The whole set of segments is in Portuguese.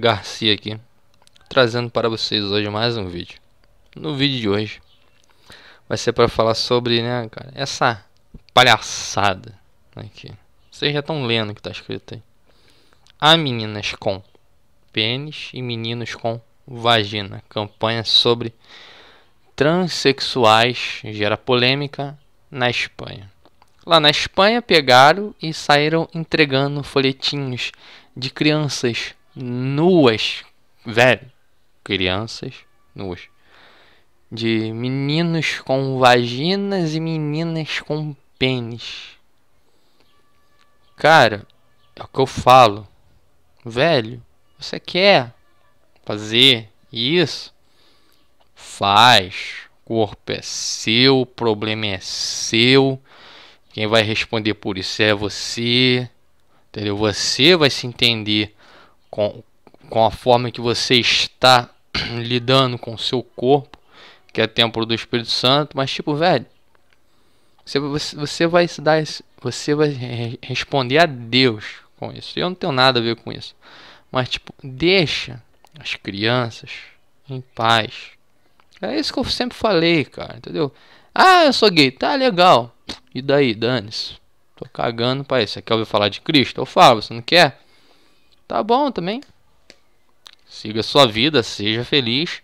Garcia aqui, trazendo para vocês hoje mais um vídeo. No vídeo de hoje vai ser para falar sobre, né, cara, essa palhaçada aqui. Vocês já estão lendo o que está escrito aí. Há meninas com pênis e meninos com vagina. Campanha sobre transexuais gera polêmica na Espanha. Lá na Espanha pegaram e saíram entregando folhetinhos de crianças nuas, velho, crianças nuas, de meninos com vaginas e meninas com pênis. Cara, é o que eu falo, velho. Você quer fazer isso? Faz. O corpo é seu, o problema é seu. Quem vai responder por isso é você. Entendeu? Você vai se entender com, com a forma que você está lidando com o seu corpo, que é templo do Espírito Santo, mas tipo, velho, você, você, vai se dar esse, você vai responder a Deus com isso. Eu não tenho nada a ver com isso. Mas tipo, deixa as crianças em paz. É isso que eu sempre falei, cara, entendeu? Ah, eu sou gay, tá legal. E daí, dane-se. Tô cagando pra isso. Você quer ouvir falar de Cristo? Eu falo, você não quer? Tá bom também. Siga sua vida, seja feliz.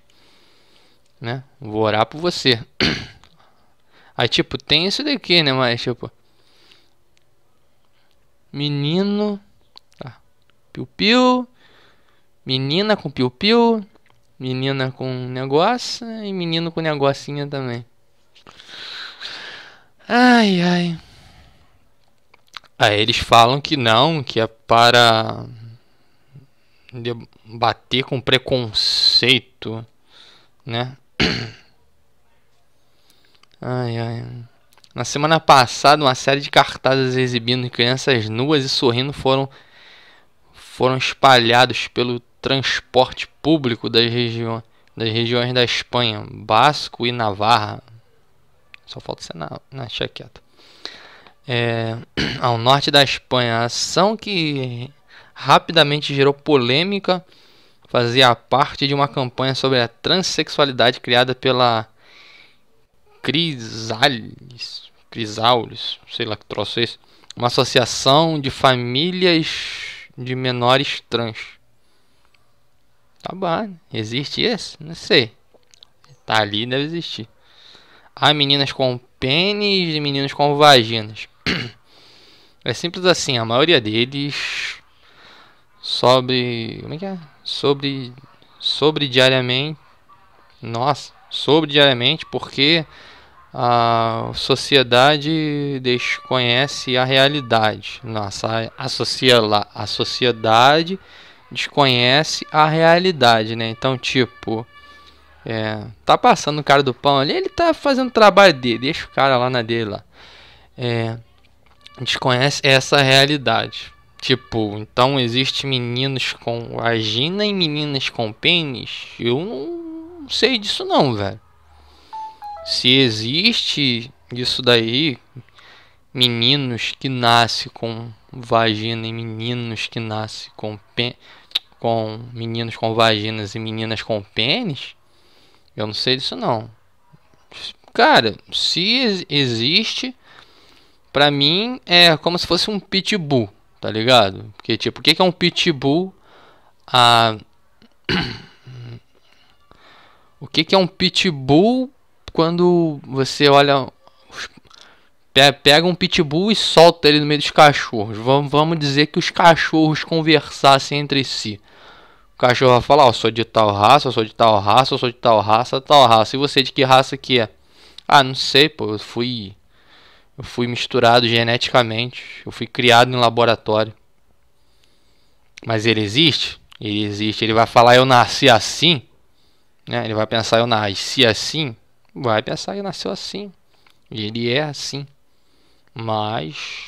Né? Vou orar por você. Aí, tipo, tem isso daqui, né? Mas, tipo. Menino. Tá. Piu-piu. Menina com piu-piu. Menina com negócio. Né? E menino com negocinha também. Ai, ai. Aí eles falam que não, que é para debater com preconceito, né? Ai, ai. Na semana passada, uma série de cartazes exibindo crianças nuas e sorrindo foram foram espalhados pelo transporte público das, regiões, das regiões da Espanha, Basco e Navarra. Só falta ser na, na chequeta. É, ao norte da Espanha, a ação que rapidamente gerou polêmica, fazia parte de uma campanha sobre a transexualidade criada pela Crisalis, Crisaulis, sei lá que trouxe é isso, uma associação de famílias de menores trans. Tá bom, existe isso? Não sei. Tá ali, deve existir. Há meninas com pênis e meninos com vaginas. É simples assim, a maioria deles sobre. Como é que é? Sobre. Sobre diariamente. Nossa, sobre diariamente, porque a sociedade desconhece a realidade. Nossa, associa lá a sociedade desconhece a realidade, né? Então, tipo, é, tá passando o cara do pão ali, ele tá fazendo o trabalho dele, deixa o cara lá na dele lá. É, desconhece essa realidade. Tipo, então existe meninos com vagina e meninas com pênis? Eu não sei disso não, velho. Se existe isso daí, meninos que nascem com vagina e meninos que nascem com pênis, com meninos com vaginas e meninas com pênis, eu não sei disso não. Cara, se existe, pra mim é como se fosse um pitbull tá ligado? Porque, tipo, por que, que é um pitbull a. o que, que é um pitbull quando você olha. Pega um pitbull e solta ele no meio dos cachorros. Vamos, vamos dizer que os cachorros conversassem entre si. O cachorro vai falar: Ó, sou de tal raça, sou de tal raça, sou de tal raça, tal raça. E você de que raça que é? Ah, não sei, pô, eu fui eu fui misturado geneticamente. Eu fui criado em laboratório. Mas ele existe? Ele existe. Ele vai falar eu nasci assim? Né? Ele vai pensar eu nasci assim? Vai pensar que nasceu assim. E ele é assim. Mas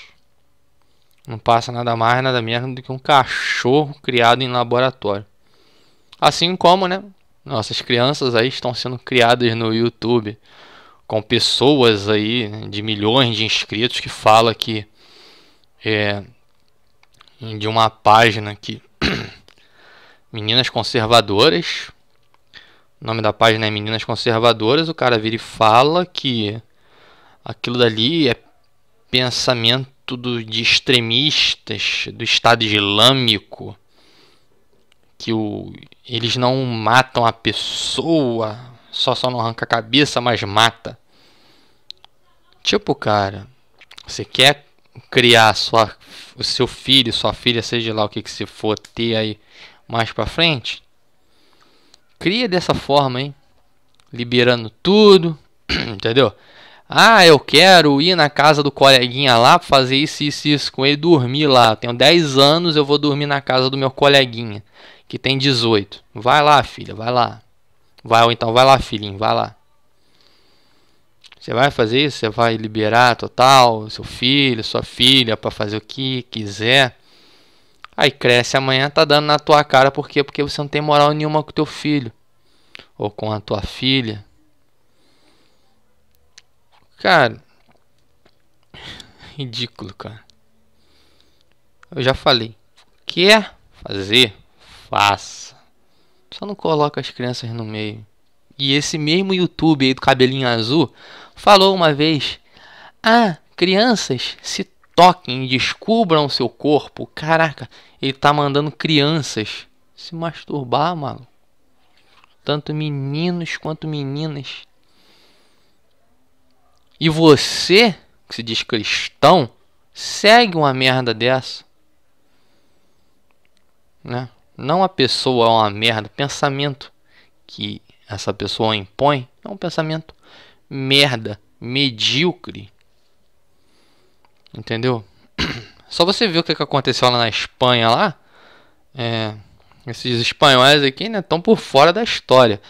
não passa nada mais, nada menos do que um cachorro criado em laboratório. Assim como, né? Nossas crianças aí estão sendo criadas no YouTube com pessoas aí de milhões de inscritos que fala que é, de uma página que meninas conservadoras o nome da página é meninas conservadoras o cara vira e fala que aquilo dali é pensamento do, de extremistas do Estado Islâmico que o, eles não matam a pessoa só só não arranca a cabeça mas mata Tipo, cara, você quer criar sua, o seu filho, sua filha, seja lá o que, que você for ter aí mais pra frente? Cria dessa forma, hein? Liberando tudo, entendeu? Ah, eu quero ir na casa do coleguinha lá fazer isso, isso, isso com ele, dormir lá. Eu tenho 10 anos, eu vou dormir na casa do meu coleguinha, que tem 18. Vai lá, filha, vai lá. Vai, ou então vai lá, filhinho, vai lá. Você vai fazer isso? Você vai liberar total seu filho, sua filha para fazer o que quiser? Aí cresce amanhã, tá dando na tua cara, por quê? Porque você não tem moral nenhuma com teu filho ou com a tua filha. Cara, ridículo, cara. Eu já falei. Quer fazer? Faça. Só não coloca as crianças no meio. E esse mesmo YouTube aí do cabelinho azul falou uma vez: Ah, crianças, se toquem, descubram seu corpo. Caraca, ele tá mandando crianças se masturbar, maluco. Tanto meninos quanto meninas. E você, que se diz cristão, segue uma merda dessa. Né? Não a pessoa é uma merda, pensamento que essa pessoa impõe é um pensamento merda, medíocre. Entendeu? Só você ver o que aconteceu lá na Espanha lá. É, esses espanhóis aqui, né, tão por fora da história.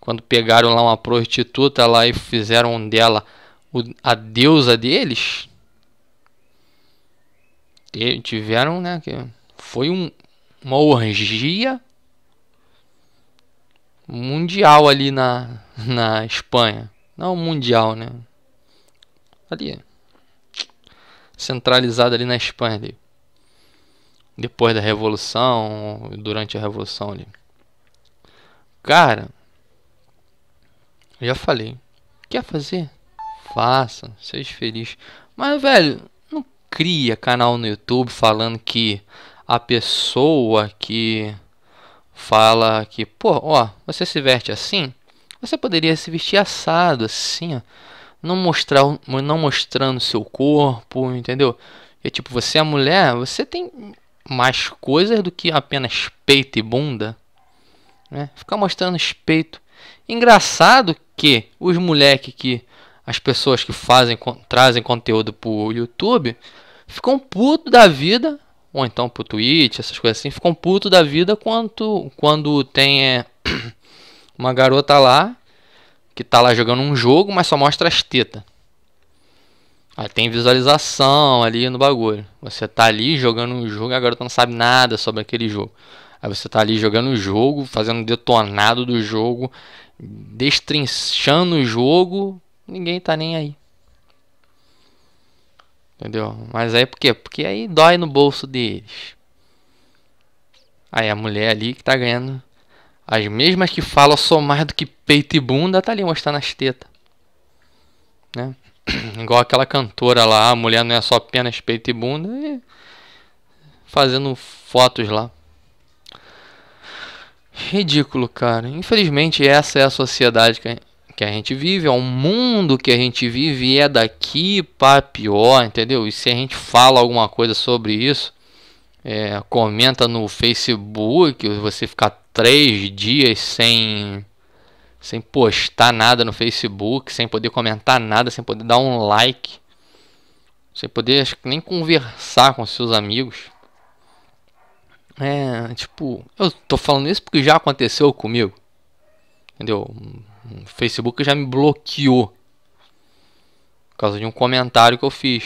Quando pegaram lá uma prostituta lá e fizeram dela a deusa deles, tiveram, né, que foi um, uma orgia mundial ali na, na Espanha. Não mundial, né? Ali. Centralizado ali na Espanha. Ali. Depois da Revolução, durante a Revolução ali. Cara, já falei. Quer fazer? Faça, seja feliz. Mas, velho, não cria canal no YouTube falando que a pessoa que fala que, pô, ó, você se veste assim? Você poderia se vestir assado, assim, ó. Não, mostrar, não mostrando seu corpo, entendeu? É tipo, você é mulher, você tem mais coisas do que apenas peito e bunda. Né? Ficar mostrando peito. Engraçado que os moleques que as pessoas que fazem trazem conteúdo pro YouTube ficam puto da vida ou então pro Twitch, essas coisas assim, ficam puto da vida quanto quando tem é, uma garota lá que tá lá jogando um jogo, mas só mostra as tetas. Aí tem visualização ali no bagulho. Você tá ali jogando um jogo, a garota não sabe nada sobre aquele jogo. Aí você tá ali jogando o jogo, fazendo detonado do jogo, destrinchando o jogo, ninguém tá nem aí. Entendeu? Mas aí por quê? Porque aí dói no bolso deles. Aí a mulher ali que tá ganhando as mesmas que falam somar do que peito e bunda, tá ali mostrando as tetas. Né? Igual aquela cantora lá, a mulher não é só apenas peito e bunda, e fazendo fotos lá. Ridículo, cara. Infelizmente, essa é a sociedade que que a gente vive, é o mundo que a gente vive e é daqui para pior, entendeu? E se a gente fala alguma coisa sobre isso, é, comenta no Facebook, você ficar três dias sem sem postar nada no Facebook, sem poder comentar nada, sem poder dar um like, sem poder acho, nem conversar com seus amigos. É, tipo, eu tô falando isso porque já aconteceu comigo. Entendeu? O Facebook já me bloqueou por causa de um comentário que eu fiz.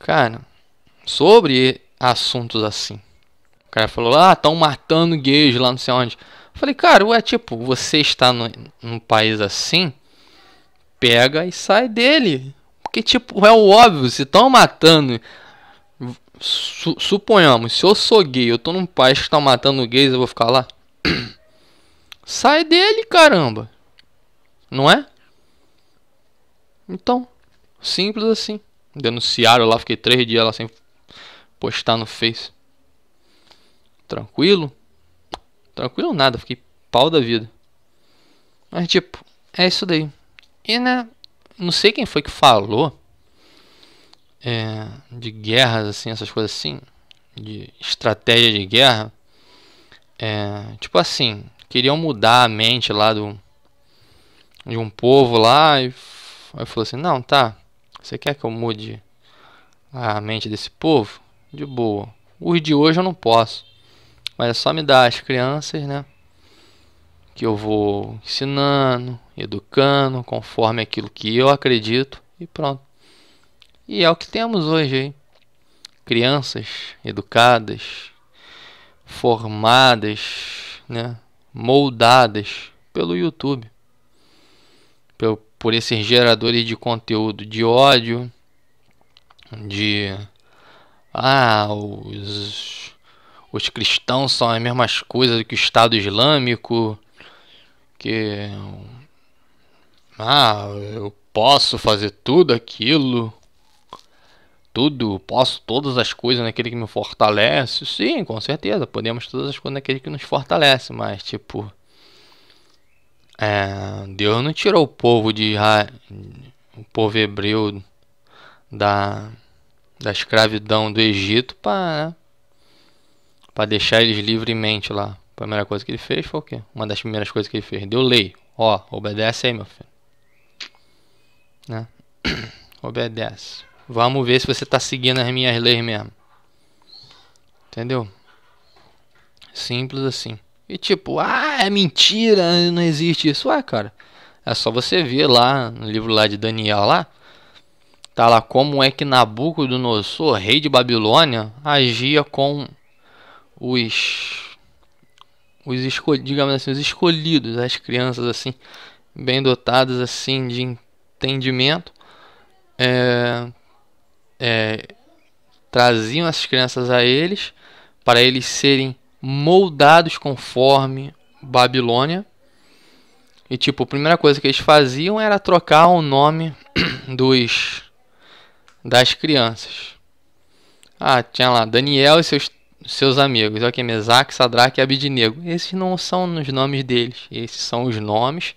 Cara, sobre assuntos assim. O cara falou: ah, estão matando gays lá não sei onde. Eu falei, cara, ué, tipo, você está no, num país assim, pega e sai dele. Porque, tipo, é o óbvio, se estão matando. Su suponhamos, se eu sou gay, eu tô num país que estão matando gays, eu vou ficar lá. sai dele, caramba. Não é? Então, simples assim. Denunciaram lá, fiquei três dias lá sem postar no Face. Tranquilo? Tranquilo nada, fiquei pau da vida. Mas tipo, é isso daí. E né, não sei quem foi que falou é, de guerras assim, essas coisas assim, de estratégia de guerra. É, tipo assim, queriam mudar a mente lá do de um povo lá e aí falou assim: "Não, tá. Você quer que eu mude a mente desse povo? de boa. Os de hoje eu não posso. Mas é só me dar as crianças, né? Que eu vou ensinando, educando, conforme aquilo que eu acredito e pronto. E é o que temos hoje aí. Crianças educadas, formadas, né? moldadas pelo YouTube. Por, por esses geradores de conteúdo de ódio, de ah, os, os cristãos são as mesmas coisas que o Estado Islâmico, que ah, eu posso fazer tudo aquilo, tudo, posso todas as coisas naquele que me fortalece. Sim, com certeza, podemos todas as coisas naquele que nos fortalece, mas tipo, é, Deus não tirou o povo de Israel, o povo hebreu da da escravidão do Egito para né, deixar eles livremente lá. A primeira coisa que ele fez foi o quê? Uma das primeiras coisas que ele fez. Deu lei. Ó, obedece aí, meu filho. Né? obedece. Vamos ver se você está seguindo as minhas leis mesmo. Entendeu? Simples assim. E tipo, ah, é mentira, não existe isso. Ah, cara, é só você ver lá no livro lá de Daniel lá. Tá lá como é que Nabucodonosor, rei de Babilônia, agia com os os digamos assim, os escolhidos, as crianças assim, bem dotadas assim de entendimento, é, é, traziam essas crianças a eles para eles serem moldados conforme Babilônia. E tipo, a primeira coisa que eles faziam era trocar o nome dos das crianças. Ah, tinha lá Daniel e seus, seus amigos. Ok, Mesaque, Sadraque e Abidinego. Esses não são os nomes deles. Esses são os nomes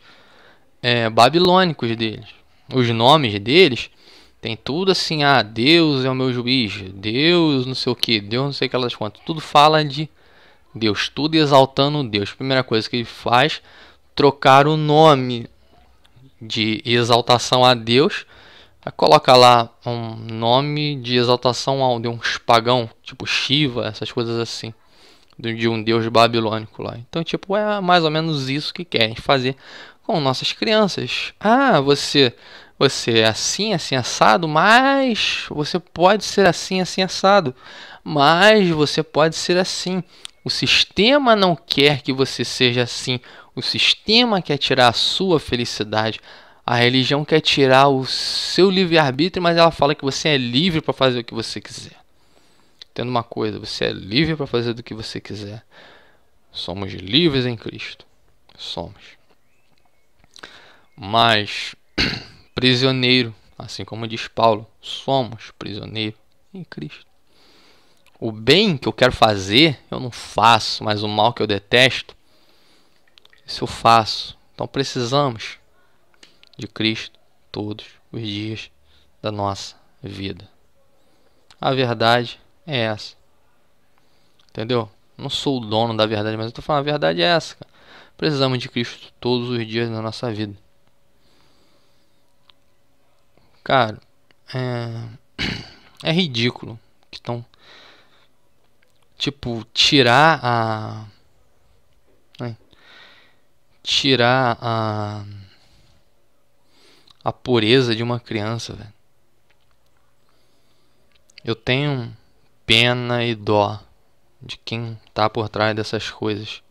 é, babilônicos deles. Os nomes deles tem tudo assim, ah, Deus é o meu juiz, Deus não sei o que, Deus não sei o que elas quantas. Tudo fala de Deus, tudo exaltando Deus. Primeira coisa que ele faz, trocar o nome de exaltação a Deus Coloca lá um nome de exaltação a um, de um pagão, tipo Shiva, essas coisas assim, de um deus babilônico lá. Então, tipo, é mais ou menos isso que querem fazer com nossas crianças. Ah, você você é assim, assim, assado, mas você pode ser assim, assim, assado. Mas você pode ser assim. O sistema não quer que você seja assim. O sistema quer tirar a sua felicidade, a religião quer tirar o seu livre-arbítrio, mas ela fala que você é livre para fazer o que você quiser. Tendo uma coisa, você é livre para fazer do que você quiser. Somos livres em Cristo. Somos. Mas prisioneiro, assim como diz Paulo, somos prisioneiro em Cristo. O bem que eu quero fazer, eu não faço, mas o mal que eu detesto, isso eu faço. Então precisamos de Cristo todos os dias da nossa vida. A verdade é essa. Entendeu? Não sou o dono da verdade, mas eu tô falando a verdade é essa. Cara. Precisamos de Cristo todos os dias da nossa vida. Cara, é, é ridículo que estão tipo tirar a tirar a a pureza de uma criança, velho. Eu tenho pena e dó de quem tá por trás dessas coisas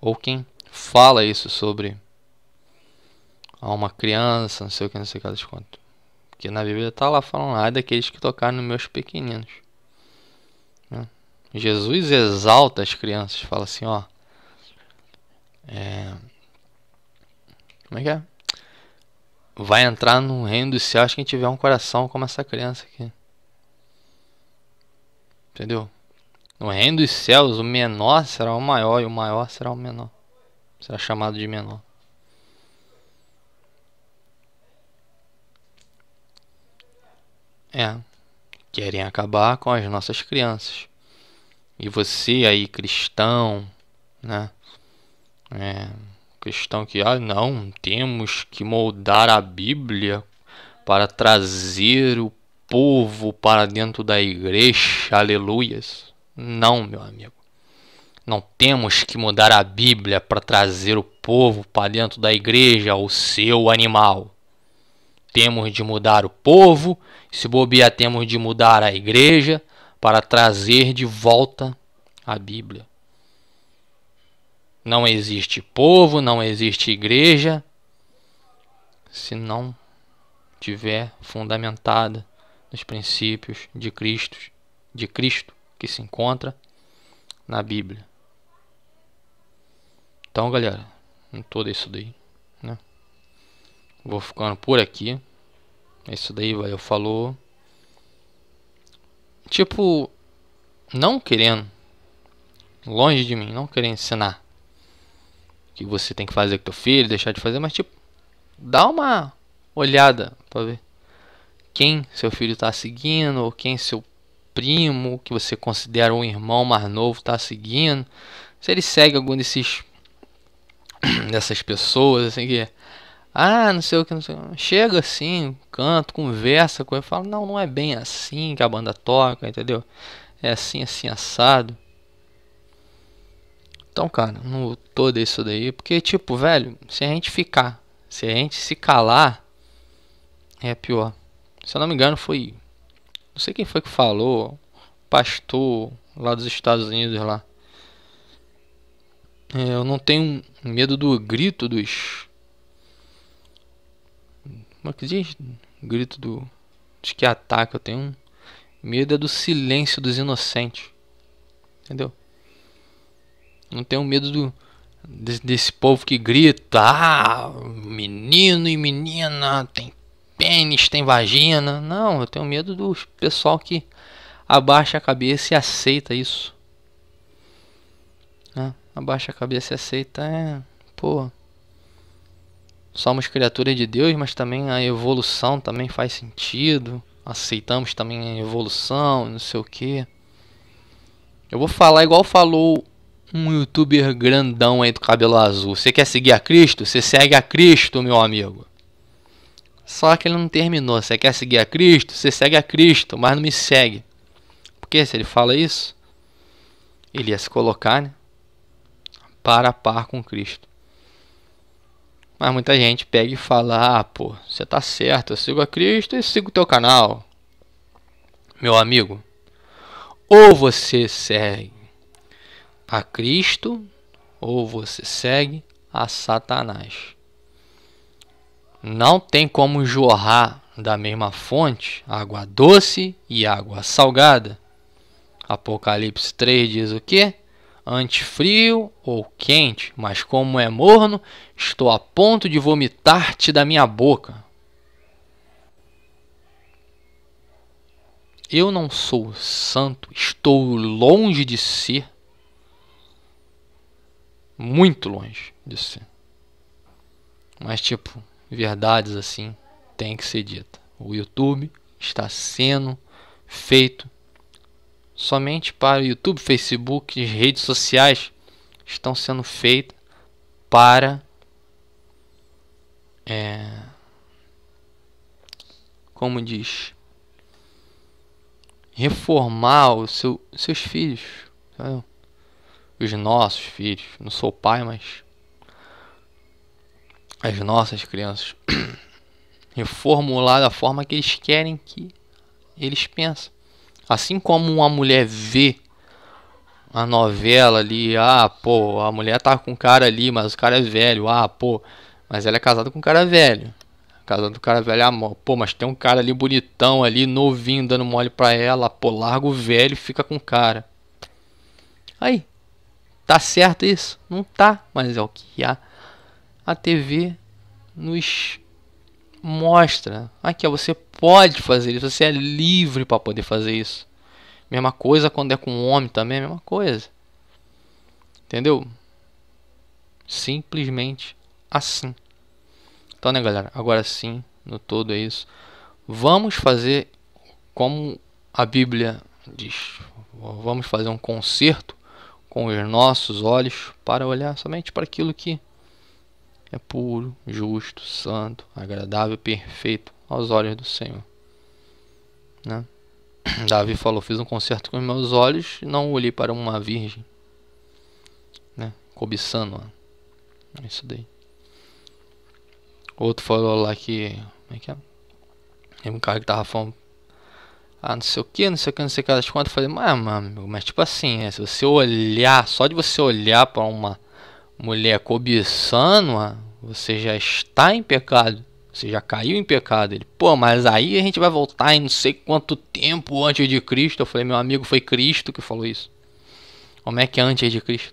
ou quem fala isso sobre a ah, uma criança, não sei o que, não sei o que das contas. Porque na Bíblia tá lá falando, ai ah, é daqueles que tocaram nos meus pequeninos. Né? Jesus exalta as crianças, fala assim, ó. É... Como é que é? vai entrar no reino dos céus quem tiver um coração como essa criança aqui. Entendeu? No reino dos céus, o menor será o maior e o maior será o menor. Será chamado de menor. É. Querem acabar com as nossas crianças. E você aí, cristão, né? É, questão que ah, não temos que moldar a Bíblia para trazer o povo para dentro da igreja, aleluias. Não, meu amigo. Não temos que mudar a Bíblia para trazer o povo para dentro da igreja, o seu animal. Temos de mudar o povo, se bobear, temos de mudar a igreja para trazer de volta a Bíblia. Não existe povo, não existe igreja se não tiver fundamentada nos princípios de Cristo, de Cristo que se encontra na Bíblia. Então, galera, em todo isso daí, né? Vou ficando por aqui. isso daí, eu falou. Tipo, não querendo, longe de mim, não querendo ensinar que você tem que fazer com teu filho, deixar de fazer, mas tipo, dá uma olhada para ver quem seu filho está seguindo, ou quem seu primo, que você considera um irmão mais novo, está seguindo. Se ele segue algum desses dessas pessoas, assim que ah, não sei o que, não sei. Chega assim, canto, conversa com ele, fala: "Não, não é bem assim que a banda toca", entendeu? É assim, assim assado. Então, cara, não todo isso daí, porque tipo, velho, se a gente ficar, se a gente se calar, é pior. Se eu não me engano, foi não sei quem foi que falou, pastor lá dos Estados Unidos lá. É, eu não tenho medo do grito dos como é que diz? Grito do dos que atacam, eu tenho medo é do silêncio dos inocentes. Entendeu? não tenho medo do, desse, desse povo que grita, ah, menino e menina, tem pênis, tem vagina. Não, eu tenho medo do pessoal que abaixa a cabeça e aceita isso. Né? Abaixa a cabeça e aceita, é, pô. Somos criaturas de Deus, mas também a evolução também faz sentido. Aceitamos também a evolução, não sei o que. Eu vou falar igual falou um youtuber grandão aí do cabelo azul. Você quer seguir a Cristo? Você segue a Cristo, meu amigo. Só que ele não terminou. Você quer seguir a Cristo? Você segue a Cristo, mas não me segue. Porque se ele fala isso, ele ia se colocar né, para a par com Cristo. Mas muita gente pega e fala: Ah, pô, você tá certo, eu sigo a Cristo e sigo o teu canal. Meu amigo, ou você segue a Cristo ou você segue a Satanás. Não tem como jorrar da mesma fonte água doce e água salgada. Apocalipse 3 diz o que? Antes frio ou quente, mas como é morno, estou a ponto de vomitar-te da minha boca. Eu não sou santo, estou longe de ser muito longe disso. Mas tipo, verdades assim tem que ser dita. O YouTube está sendo feito somente para o YouTube, Facebook redes sociais estão sendo feitas para é, como diz reformar os seu, seus filhos. Sabe? os nossos filhos. Não sou pai, mas as nossas crianças reformular da forma que eles querem que eles pensam. Assim como uma mulher vê a novela ali, ah, pô, a mulher tá com um cara ali, mas o cara é velho, ah, pô, mas ela é casada com um cara velho. Casada do cara velho, ah, pô, mas tem um cara ali bonitão ali, novinho, dando mole pra ela, pô, larga o velho, fica com o cara. Aí, Tá certo isso? Não tá, mas é o que a A TV nos mostra. Aqui, é você pode fazer isso, você é livre para poder fazer isso. Mesma coisa quando é com um homem também, é a mesma coisa. Entendeu? Simplesmente assim. Então, né, galera? Agora sim, no todo é isso. Vamos fazer como a Bíblia diz. Vamos fazer um concerto com os nossos olhos para olhar somente para aquilo que é puro, justo, santo, agradável, perfeito aos olhos do Senhor. Né? Davi falou: Fiz um concerto com os meus olhos e não olhei para uma virgem, né? cobiçando-a. É né? isso daí. Outro falou lá que. Como é que é? Tem um cara que estava falando ah, não sei o que, não sei o que, não sei o que das contas. falei, mas, mano, mas tipo assim, é, se você olhar, só de você olhar para uma mulher cobiçando, você já está em pecado. Você já caiu em pecado. Ele, pô, mas aí a gente vai voltar em não sei quanto tempo antes de Cristo. Eu falei, meu amigo, foi Cristo que falou isso. Como é que é antes de Cristo?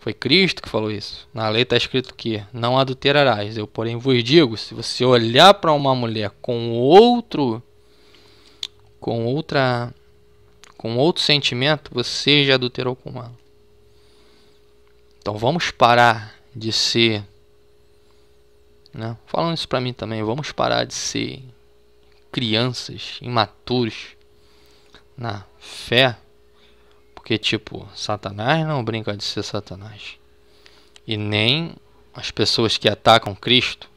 Foi Cristo que falou isso. Na lei está escrito que não adulterarás. Eu, porém, vos digo: se você olhar para uma mulher com outro com outra com outro sentimento, você já adulterou com ela. Então vamos parar de ser né? Falando isso para mim também, vamos parar de ser crianças imaturos na fé, porque tipo, Satanás não brinca de ser Satanás. E nem as pessoas que atacam Cristo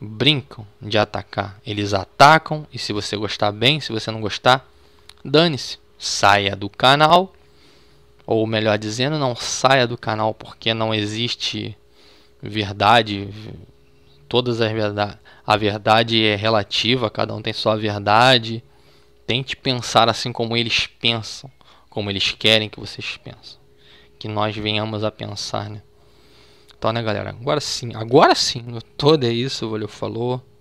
brincam de atacar. Eles atacam e se você gostar bem, se você não gostar, dane-se. Saia do canal. Ou melhor dizendo, não saia do canal porque não existe verdade. Todas as verdades. A verdade é relativa, cada um tem sua verdade. Tente pensar assim como eles pensam, como eles querem que vocês pensem, Que nós venhamos a pensar, né? Tá, né, galera? Agora sim, agora sim, eu é isso, o valeu, falou.